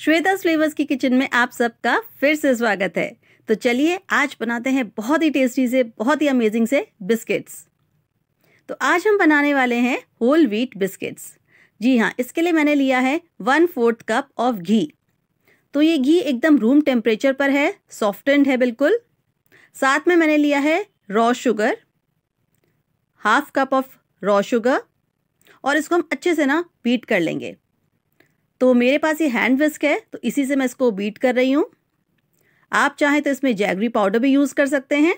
Shweta flavours की kitchen में आप सबका फिर से स्वागत है तो चलिए आज बनाते हैं बहुत ही टेस्टी से बहुत ही अमेजिंग से बिस्किट्स तो आज हम बनाने वाले हैं होल व्हीट बिस्किट्स जी हाँ इसके लिए मैंने लिया है one fourth cup of ghee तो ये घी एकदम रूम टेम्परेचर पर है सॉफ्टेंड है बिल्कुल साथ में मैंने लिया है raw sugar half cup of raw sugar और इसको हम अच्छे से ना बीट कर लेंगे तो मेरे पास ये हैंड विस्क है तो इसी से मैं इसको बीट कर रही हूँ आप चाहें तो इसमें जैगरी पाउडर भी यूज़ कर सकते हैं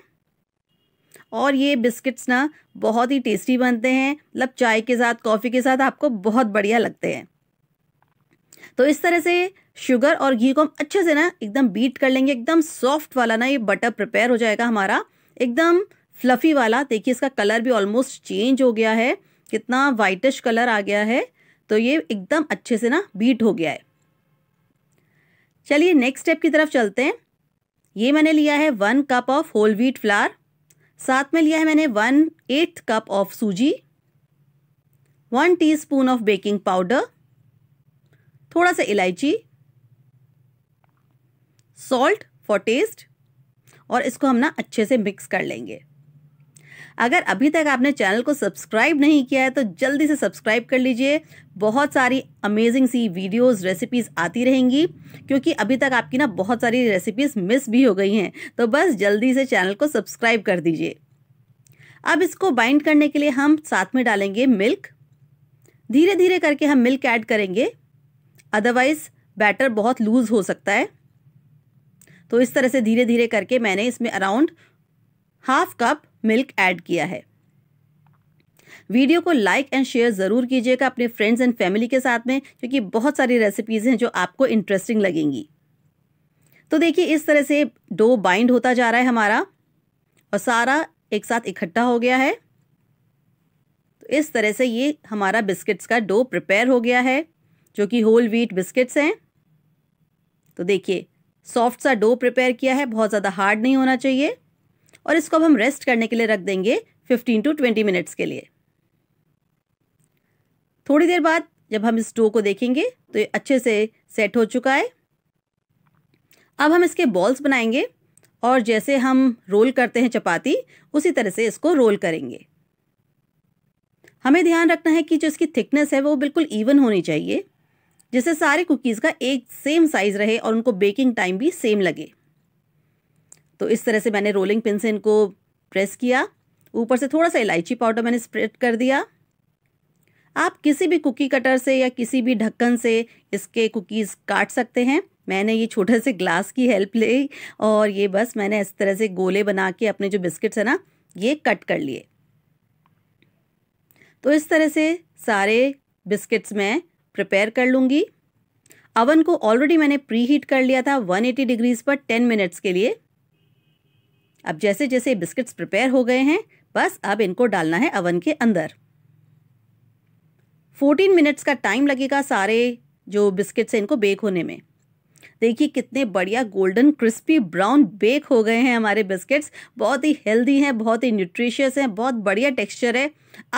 और ये बिस्किट्स ना बहुत ही टेस्टी बनते हैं मतलब चाय के साथ कॉफ़ी के साथ आपको बहुत बढ़िया लगते हैं तो इस तरह से शुगर और घी को हम अच्छे से ना एकदम बीट कर लेंगे एकदम सॉफ्ट वाला ना ये बटर प्रिपेयर हो जाएगा हमारा एकदम फ्लफ़ी वाला देखिए इसका कलर भी ऑलमोस्ट चेंज हो गया है कितना वाइटिश कलर आ गया है तो ये एकदम अच्छे से ना बीट हो गया है चलिए नेक्स्ट स्टेप की तरफ चलते हैं ये मैंने लिया है one cup of whole wheat flour साथ में लिया है मैंने one eighth cup of sooji one teaspoon of baking powder थोड़ा सा इलायची सॉल्ट फॉर टेस्ट और इसको हम ना अच्छे से मिक्स कर लेंगे अगर अभी तक आपने चैनल को सब्सक्राइब नहीं किया है तो जल्दी से सब्सक्राइब कर लीजिए बहुत सारी अमेजिंग सी वीडियोस रेसिपीज़ आती रहेंगी क्योंकि अभी तक आपकी ना बहुत सारी रेसिपीज़ मिस भी हो गई हैं तो बस जल्दी से चैनल को सब्सक्राइब कर दीजिए अब इसको बाइंड करने के लिए हम साथ में डालेंगे मिल्क धीरे धीरे करके हम मिल्क ऐड करेंगे अदरवाइज़ बैटर बहुत लूज़ हो सकता है तो इस तरह से धीरे धीरे करके मैंने इसमें around half cup milk add किया है वीडियो को लाइक एंड शेयर ज़रूर कीजिएगा अपने फ्रेंड्स एंड फैमिली के साथ में क्योंकि बहुत सारी रेसिपीज़ हैं जो आपको इंटरेस्टिंग लगेंगी तो देखिए इस तरह से डो बाइंड होता जा रहा है हमारा और सारा एक साथ इकट्ठा हो गया है तो इस तरह से ये हमारा बिस्किट्स का डो प्रिपेयर हो गया है जो कि होल व्हीट बिस्किट्स हैं तो देखिए सॉफ्ट सा डो प्रिपेयर किया है बहुत ज़्यादा हार्ड नहीं होना चाहिए और इसको अब हम रेस्ट करने के लिए रख देंगे फिफ्टीन टू ट्वेंटी मिनट्स के लिए थोड़ी देर बाद जब हम इस डो को देखेंगे तो ये अच्छे से सेट हो चुका है अब हम इसके बॉल्स बनाएंगे और जैसे हम रोल करते हैं चपाती उसी तरह से इसको रोल करेंगे हमें ध्यान रखना है कि जो इसकी थिकनेस है वो बिल्कुल इवन होनी चाहिए जिससे सारे कुकीज़ का एक सेम साइज़ रहे और उनको बेकिंग टाइम भी सेम लगे तो इस तरह से मैंने रोलिंग पिन से इनको प्रेस किया ऊपर से थोड़ा सा इलायची पाउडर मैंने स्प्रेड कर दिया आप किसी भी कुकी कटर से या किसी भी ढक्कन से इसके कुकीज़ काट सकते हैं मैंने ये छोटे से ग्लास की हेल्प ली और ये बस मैंने इस तरह से गोले बना के अपने जो बिस्किट्स हैं ना ये कट कर लिए तो इस तरह से सारे बिस्किट्स मैं प्रिपेयर कर लूँगी अवन को ऑलरेडी मैंने प्री हीट कर लिया था 180 डिग्रीज़ पर 10 मिनट्स के लिए अब जैसे जैसे बिस्किट्स प्रिपेयर हो गए हैं बस अब इनको डालना है अवन के अंदर 14 मिनट्स का टाइम लगेगा सारे जो बिस्किट्स हैं इनको बेक होने में देखिए कितने बढ़िया गोल्डन क्रिस्पी ब्राउन बेक हो गए हैं हमारे बिस्किट्स बहुत ही हेल्दी हैं बहुत ही न्यूट्रिशियस हैं बहुत बढ़िया टेक्सचर है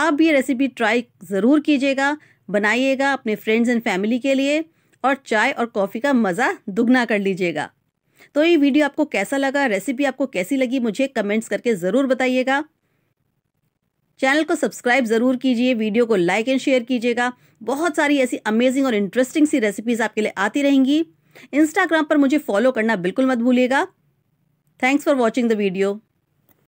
आप ये रेसिपी ट्राई ज़रूर कीजिएगा बनाइएगा अपने फ्रेंड्स एंड फैमिली के लिए और चाय और कॉफ़ी का मज़ा दुगना कर लीजिएगा तो ये वीडियो आपको कैसा लगा रेसिपी आपको कैसी लगी मुझे कमेंट्स करके ज़रूर बताइएगा चैनल को सब्सक्राइब ज़रूर कीजिए वीडियो को लाइक एंड शेयर कीजिएगा बहुत सारी ऐसी अमेजिंग और इंटरेस्टिंग सी रेसिपीज़ आपके लिए आती रहेंगी इंस्टाग्राम पर मुझे फॉलो करना बिल्कुल मत भूलिएगा thanks for watching the video